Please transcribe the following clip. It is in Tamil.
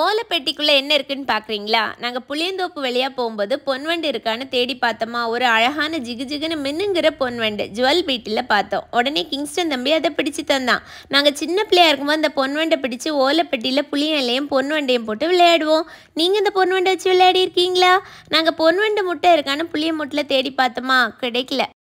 ஓலை பெட்டிக்குள்ளே என்ன இருக்குன்னு பார்க்குறீங்களா நாங்கள் புளியந்தோப்பு வழியாக போகும்போது பொன்வண்டு இருக்கான்னு தேடி பார்த்தோமா ஒரு அழகான ஜிகு ஜிகுன்னு மின்னுங்கிற பொன்வண்டு ஜுவல் பீட்டில் பார்த்தோம் உடனே கிங்ஸ்டன் தம்பி அதை பிடிச்சி தந்தான் நாங்கள் சின்ன பிள்ளையாக இருக்கும்போது அந்த பொன்வண்டை பிடிச்சி பெட்டியில் புளியலையும் பொன்வண்டையும் போட்டு விளையாடுவோம் நீங்கள் இந்த பொன்வண்டை வச்சு விளையாடி இருக்கீங்களா நாங்கள் பொன்வண்டு முட்டை இருக்கான்னு புளிய முட்டில் தேடி பார்த்தோமா கிடைக்கல